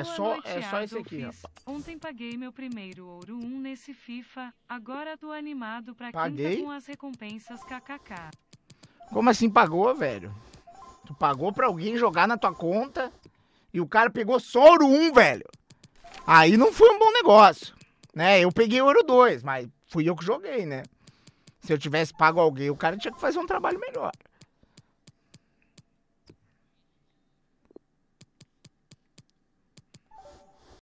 é Boa só, noite, é só é esse aqui, rapaz. Ontem paguei meu primeiro ouro 1 um nesse FIFA, agora tô animado pra Paguei? quinta com as recompensas kkk. Como assim pagou, velho? Tu pagou pra alguém jogar na tua conta e o cara pegou só ouro 1, um, velho. Aí não foi um bom negócio, né? Eu peguei ouro 2, mas fui eu que joguei, né? Se eu tivesse pago alguém, o cara tinha que fazer um trabalho melhor.